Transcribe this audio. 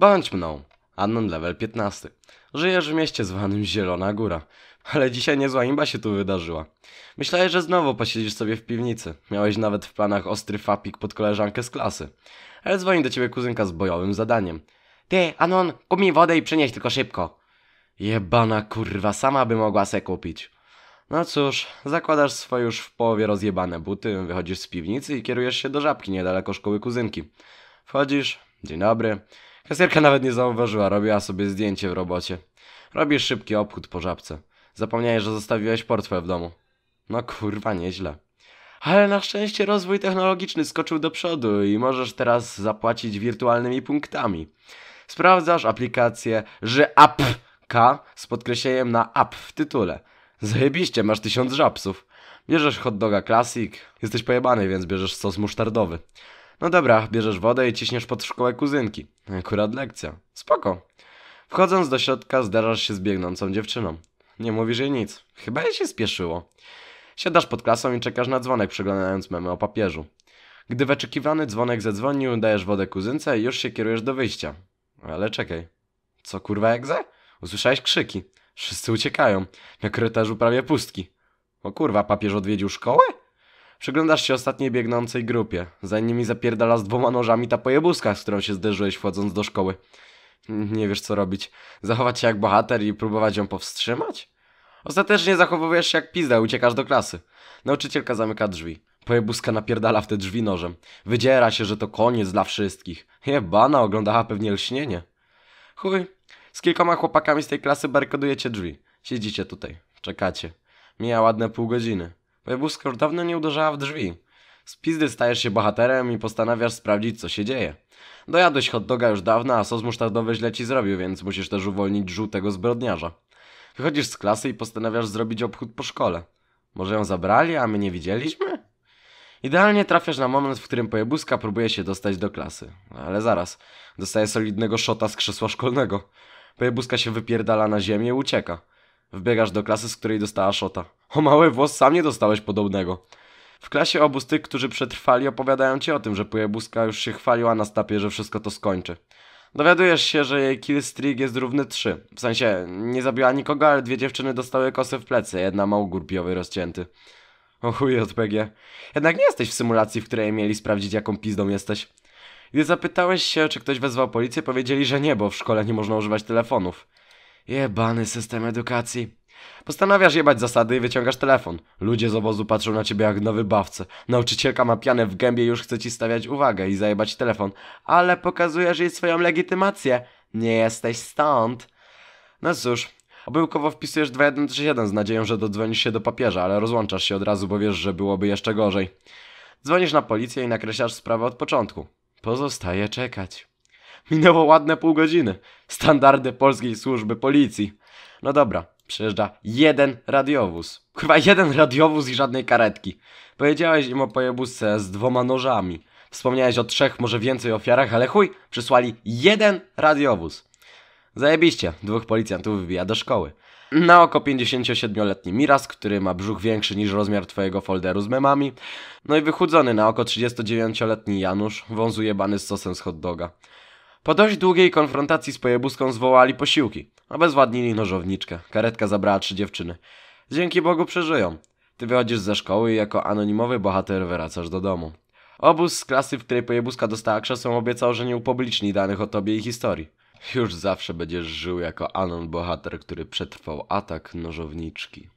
Bądź mną. Anon level 15. Żyjesz w mieście zwanym Zielona Góra. Ale dzisiaj niezła imba się tu wydarzyła. Myślałeś, że znowu posiedzisz sobie w piwnicy. Miałeś nawet w planach ostry fapik pod koleżankę z klasy. Ale dzwoni do ciebie kuzynka z bojowym zadaniem. Ty, Anon, kup mi wodę i przynieś tylko szybko. Jebana kurwa, sama by mogła se kupić. No cóż, zakładasz swoje już w połowie rozjebane buty, wychodzisz z piwnicy i kierujesz się do żabki niedaleko szkoły kuzynki. Wchodzisz, dzień dobry. Kasjerka nawet nie zauważyła, robiła sobie zdjęcie w robocie. Robisz szybki obchód po żabce. Zapomniałeś, że zostawiłeś portfel w domu. No kurwa, nieźle. Ale na szczęście rozwój technologiczny skoczył do przodu i możesz teraz zapłacić wirtualnymi punktami. Sprawdzasz aplikację żapka z podkreśleniem na app w tytule. Zajebiście, masz tysiąc żabców. Bierzesz hot doga classic, jesteś pojebany, więc bierzesz sos musztardowy. No dobra, bierzesz wodę i ciśniesz pod szkołę kuzynki. Akurat lekcja. Spoko. Wchodząc do środka zderzasz się z biegnącą dziewczyną. Nie mówisz jej nic. Chyba jej się spieszyło. Siadasz pod klasą i czekasz na dzwonek, przeglądając memy o papieżu. Gdy wyczekiwany dzwonek zadzwonił, dajesz wodę kuzynce i już się kierujesz do wyjścia. Ale czekaj. Co kurwa egze? Usłyszałeś krzyki. Wszyscy uciekają. Na korytarzu prawie pustki. O kurwa, papież odwiedził szkołę? Przyglądasz się ostatniej biegnącej grupie. Za nimi zapierdala z dwoma nożami ta pojebuska, z którą się zderzyłeś wchodząc do szkoły. Nie wiesz co robić. Zachować się jak bohater i próbować ją powstrzymać? Ostatecznie zachowujesz się jak pizda, uciekasz do klasy. Nauczycielka zamyka drzwi. Pojebuska napierdala w te drzwi nożem. Wydziera się, że to koniec dla wszystkich. Jebana oglądała pewnie lśnienie. Chuj. Z kilkoma chłopakami z tej klasy barkodujecie drzwi. Siedzicie tutaj. Czekacie. Mija ładne pół godziny. Pojebuska już dawno nie uderzała w drzwi. Z pizdy stajesz się bohaterem i postanawiasz sprawdzić, co się dzieje. Dojadłeś hot doga już dawno, a sos musztardowy źle ci zrobił, więc musisz też uwolnić żółtego zbrodniarza. Wychodzisz z klasy i postanawiasz zrobić obchód po szkole. Może ją zabrali, a my nie widzieliśmy? Idealnie trafiasz na moment, w którym pojebuska próbuje się dostać do klasy. Ale zaraz, dostaje solidnego szota z krzesła szkolnego. Pojebuska się wypierdala na ziemię i ucieka. Wbiegasz do klasy, z której dostała szota. O mały włos sam nie dostałeś podobnego. W klasie z tych, którzy przetrwali, opowiadają ci o tym, że Pujebuska już się chwaliła na stapie, że wszystko to skończy. Dowiadujesz się, że jej killstreak jest równy 3. W sensie, nie zabiła nikogo, ale dwie dziewczyny dostały kosy w plecy, jedna ma ugór rozcięty. O chuj, JPG. Jednak nie jesteś w symulacji, w której mieli sprawdzić, jaką pizdą jesteś. Gdy zapytałeś się, czy ktoś wezwał policję, powiedzieli, że nie, bo w szkole nie można używać telefonów. Jebany system edukacji. Postanawiasz jebać zasady i wyciągasz telefon. Ludzie z obozu patrzą na ciebie jak na wybawcę. Nauczycielka ma pianę w gębie i już chce ci stawiać uwagę i zajebać telefon. Ale pokazujesz jej swoją legitymację. Nie jesteś stąd. No cóż, Obyłkowo wpisujesz 2131 z nadzieją, że dodzwonisz się do papieża, ale rozłączasz się od razu, bo wiesz, że byłoby jeszcze gorzej. Dzwonisz na policję i nakreślasz sprawę od początku. Pozostaje czekać. Minęło ładne pół godziny. Standardy polskiej służby policji. No dobra, przejeżdża jeden radiowóz. Chyba jeden radiowóz i żadnej karetki. Powiedziałeś im o pojebusce z dwoma nożami. Wspomniałeś o trzech, może więcej ofiarach, ale chuj, przysłali jeden radiowóz. Zajebiście, dwóch policjantów wybija do szkoły. Na oko 57-letni Miras, który ma brzuch większy niż rozmiar twojego folderu z memami. No i wychudzony na oko 39-letni Janusz, wązuje bany z sosem z hot doga. Po dość długiej konfrontacji z pojebuską zwołali posiłki. Obezwładnili nożowniczkę. Karetka zabrała trzy dziewczyny. Dzięki Bogu przeżyją. Ty wychodzisz ze szkoły i jako anonimowy bohater wracasz do domu. Obóz z klasy, w której pojebuska dostała krzesłem, obiecał, że nie upubliczni danych o tobie i historii. Już zawsze będziesz żył jako anon bohater, który przetrwał atak nożowniczki.